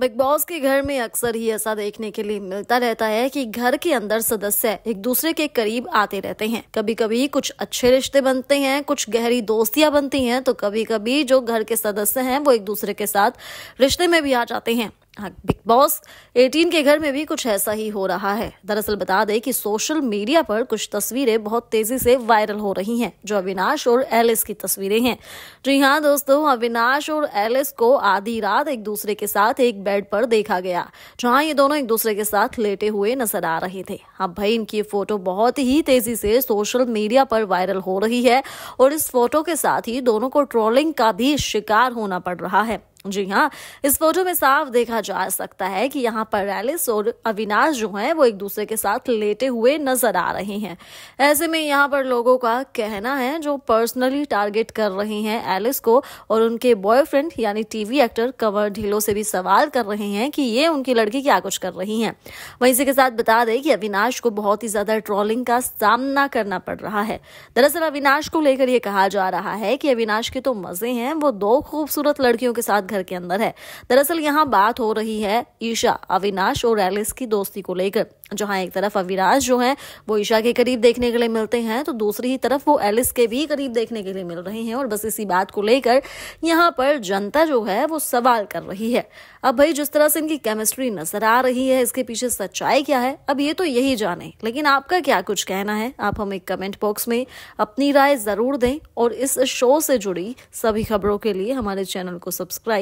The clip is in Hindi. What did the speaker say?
बिग बॉस के घर में अक्सर ही ऐसा देखने के लिए मिलता रहता है कि घर के अंदर सदस्य एक दूसरे के करीब आते रहते हैं कभी कभी कुछ अच्छे रिश्ते बनते हैं कुछ गहरी दोस्तियां बनती हैं तो कभी कभी जो घर के सदस्य हैं वो एक दूसरे के साथ रिश्ते में भी आ जाते हैं हाँ बिग बॉस 18 के घर में भी कुछ ऐसा ही हो रहा है दरअसल बता दें कि सोशल मीडिया पर कुछ तस्वीरें बहुत तेजी से वायरल हो रही हैं जो अविनाश और एलिस की तस्वीरें हैं जी हाँ दोस्तों अविनाश और एलिस को आधी रात एक दूसरे के साथ एक बेड पर देखा गया जहाँ ये दोनों एक दूसरे के साथ लेटे हुए नजर आ रहे थे अब हाँ भाई इनकी फोटो बहुत ही तेजी से सोशल मीडिया पर वायरल हो रही है और इस फोटो के साथ ही दोनों को ट्रोलिंग का भी शिकार होना पड़ रहा है जी हाँ इस फोटो में साफ देखा जा सकता है कि यहाँ पर रैलिस और अविनाश जो हैं वो एक दूसरे के साथ लेटे हुए नजर आ रहे हैं ऐसे में यहाँ पर लोगों का कहना है जो पर्सनली टारगेट कर रहे हैं एलिस को और उनके बॉयफ्रेंड यानी टीवी एक्टर कंवर ढिलो से भी सवाल कर रहे हैं कि ये उनकी लड़की क्या कुछ कर रही है वहीं इसी के साथ बता दें कि अविनाश को बहुत ही ज्यादा ट्रोलिंग का सामना करना पड़ रहा है दरअसल अविनाश को लेकर ये कहा जा रहा है कि अविनाश के तो मजे हैं वो दो खूबसूरत लड़कियों के साथ घर के अंदर है दरअसल यहाँ बात हो रही है ईशा अविनाश और एलिस की दोस्ती को लेकर जहाँ एक तरफ अविनाश जो है वो ईशा के करीब देखने के लिए मिलते हैं तो दूसरी ही तरफ वो एलिस के भी करीब देखने के लिए मिल रहे हैं और बस इसी बात को लेकर यहाँ पर जनता जो है वो सवाल कर रही है अब भाई जिस तरह से इनकी केमिस्ट्री नजर आ रही है इसके पीछे सच्चाई क्या है अब ये तो यही जाने लेकिन आपका क्या कुछ कहना है आप हमें कमेंट बॉक्स में अपनी राय जरूर दें और इस शो से जुड़ी सभी खबरों के लिए हमारे चैनल को सब्सक्राइब